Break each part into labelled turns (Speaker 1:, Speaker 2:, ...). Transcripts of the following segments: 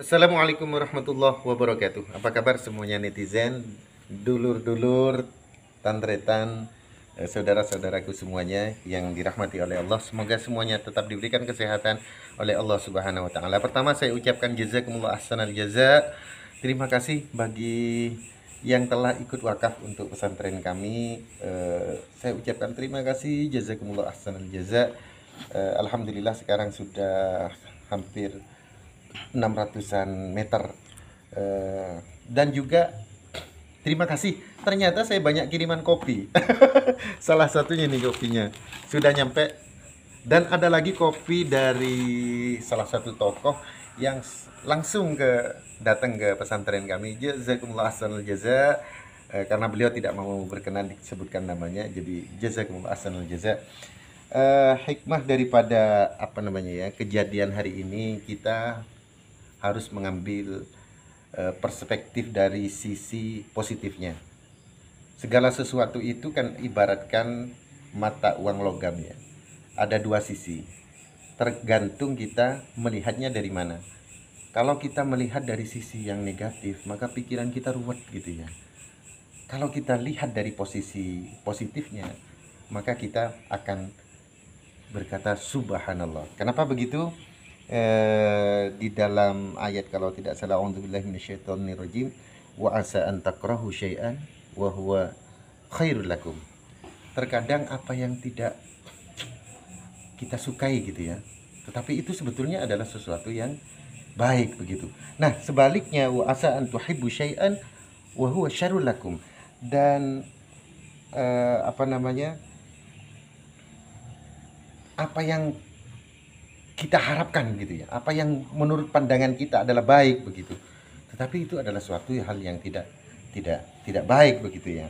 Speaker 1: Assalamualaikum warahmatullahi wabarakatuh Apa kabar semuanya netizen Dulur-dulur Tantretan eh, Saudara-saudaraku semuanya yang dirahmati oleh Allah Semoga semuanya tetap diberikan kesehatan oleh Allah subhanahu wa ta'ala Pertama saya ucapkan jazakumullah ahsanal jazak Terima kasih bagi yang telah ikut wakaf untuk pesantren kami eh, saya ucapkan terima kasih jazakumullah ahsanal jazak eh, alhamdulillah sekarang sudah hampir 600-an meter eh, dan juga terima kasih ternyata saya banyak kiriman kopi salah satunya nih kopinya sudah nyampe dan ada lagi kopi dari salah satu tokoh yang langsung ke datang ke pesantren kami jazakumullah ahsanul jaza eh, karena beliau tidak mau berkenan disebutkan namanya jadi jazakumullah ahsanul jaza Uh, hikmah daripada apa namanya ya kejadian hari ini kita harus mengambil eh, perspektif dari sisi positifnya. Segala sesuatu itu kan ibaratkan mata uang logam ya. Ada dua sisi. Tergantung kita melihatnya dari mana. Kalau kita melihat dari sisi yang negatif, maka pikiran kita ruwet gitu ya. Kalau kita lihat dari posisi positifnya, maka kita akan berkata subhanallah. Kenapa begitu? Eh, di dalam ayat kalau tidak salah auzubillahi minasyaitonirrajim wa asa an takrahu syai'an wa huwa khairul lakum. Terkadang apa yang tidak kita sukai gitu ya. Tetapi itu sebetulnya adalah sesuatu yang baik begitu. Nah, sebaliknya wa asa an tuhibbu syai'an wa huwa syarrul lakum. Dan uh, apa namanya? apa yang kita harapkan gitu ya apa yang menurut pandangan kita adalah baik begitu tetapi itu adalah suatu hal yang tidak tidak tidak baik begitu ya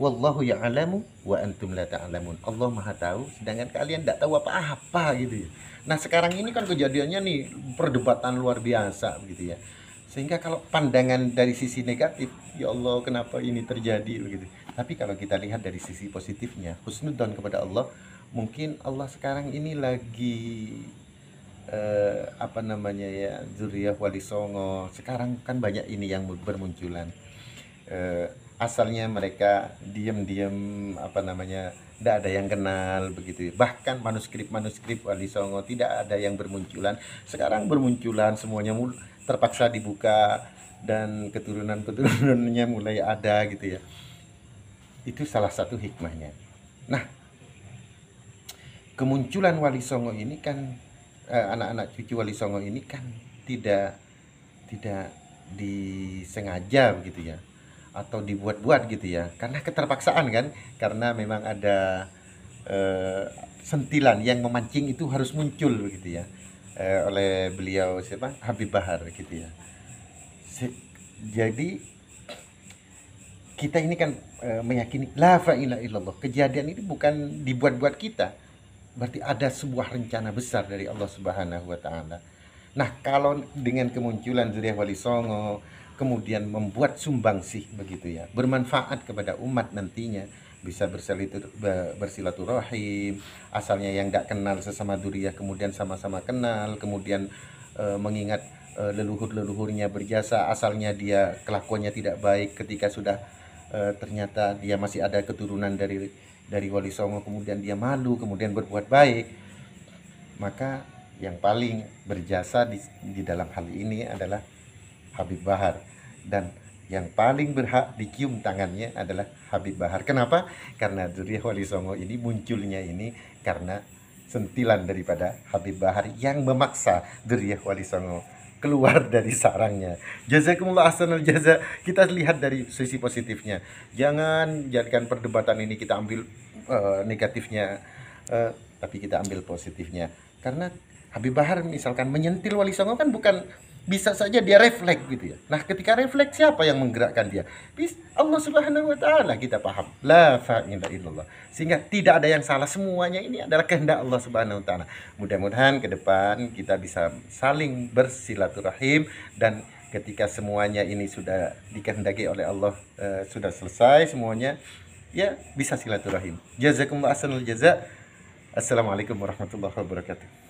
Speaker 1: wallahu ya'lamu wa antum la ta'lamun Allah Maha tahu sedangkan kalian tidak tahu apa-apa gitu ya nah sekarang ini kan kejadiannya nih perdebatan luar biasa begitu ya sehingga kalau pandangan dari sisi negatif ya Allah kenapa ini terjadi begitu tapi kalau kita lihat dari sisi positifnya husnudon kepada Allah mungkin Allah sekarang ini lagi eh, apa namanya ya Zuriyah Wali Songo sekarang kan banyak ini yang bermunculan eh, asalnya mereka diam-diam apa namanya tidak ada yang kenal begitu bahkan manuskrip-manuskrip Wali Songo tidak ada yang bermunculan sekarang bermunculan semuanya terpaksa dibuka dan keturunan-keturunannya mulai ada gitu ya itu salah satu hikmahnya nah kemunculan Wali Songo ini kan Eh, anak-anak eh, cucu Wali Songo ini kan tidak tidak disengaja begitu ya atau dibuat-buat gitu ya karena keterpaksaan kan karena memang ada eh, sentilan yang memancing itu harus muncul gitu ya eh, oleh beliau siapa Habib Bahar gitu ya Se jadi kita ini kan e, meyakini la ilaha illallah kejadian ini bukan dibuat-buat kita Berarti ada sebuah rencana besar dari Allah Subhanahu wa taala. Nah, kalau dengan kemunculan Zuriyah wali songo kemudian membuat sumbangsih begitu ya, bermanfaat kepada umat nantinya, bisa bersilaturahim, asalnya yang tidak kenal sesama duriah kemudian sama-sama kenal, kemudian e, mengingat e, leluhur-leluhurnya berjasa, asalnya dia kelakuannya tidak baik ketika sudah e, ternyata dia masih ada keturunan dari dari Wali Songo kemudian dia malu kemudian berbuat baik maka yang paling berjasa di, di dalam hal ini adalah Habib Bahar dan yang paling berhak dikium tangannya adalah Habib Bahar. Kenapa? Karena Zuriyah Wali Songo ini munculnya ini karena sentilan daripada Habib Bahar yang memaksa Zuriyah Wali Songo keluar dari sarangnya. Jazakumullah asanul jaza. Kita lihat dari sisi positifnya. Jangan jadikan perdebatan ini kita ambil uh, negatifnya uh, tapi kita ambil positifnya. Karena Habib Bahar misalkan menyentil Wali Songo kan bukan bisa saja dia refleks gitu ya. Nah, ketika refleks siapa yang menggerakkan dia? Allah Subhanahu wa taala kita paham. La fa'ila illallah. Sehingga tidak ada yang salah semuanya ini adalah kehendak Allah Subhanahu wa taala. Mudah-mudahan ke depan kita bisa saling bersilaturahim dan ketika semuanya ini sudah dikehendaki oleh Allah eh, sudah selesai semuanya ya bisa silaturahim. Jazakumullah ahsanul jazak. Assalamualaikum warahmatullahi wabarakatuh.